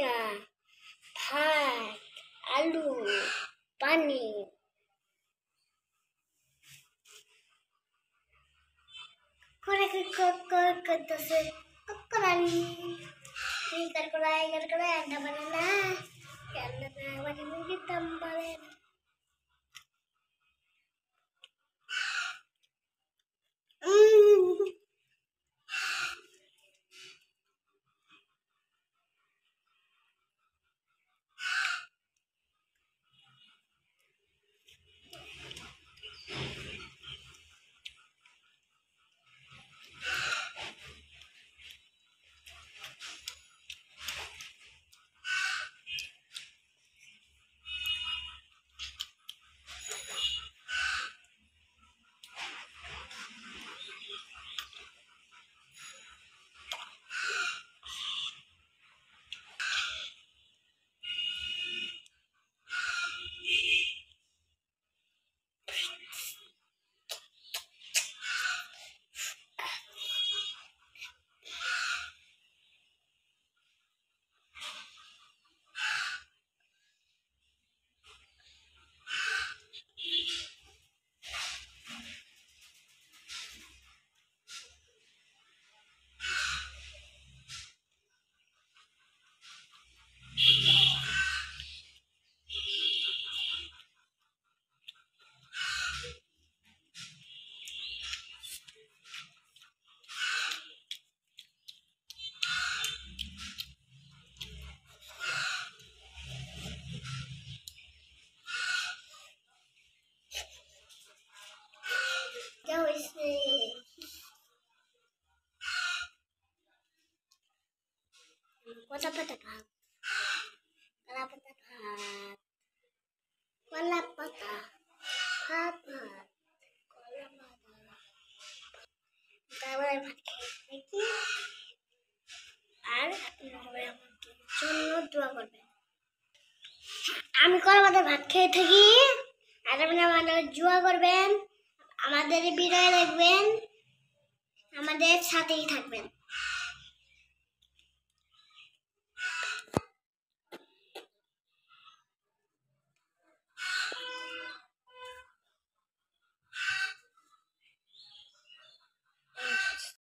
Indonesia. Pak, alu, panik. これこれこれこれこれこれこれこれこれこれこれこれこれこれこれこれ Go snake. Wala pa tapat. Wala pa tapat. Wala pa tapat. Wala pa tapat. Wala pa আর আপনারা সবাই আমাকে জন্য দোয়া করবেন আমি কলাপাতা ভাত খেয়ে থাকি আর আপনারা ভালো জুয়া করবেন আমাদের বিদায় দেখবেন আমাদের সাথেই থাকবেন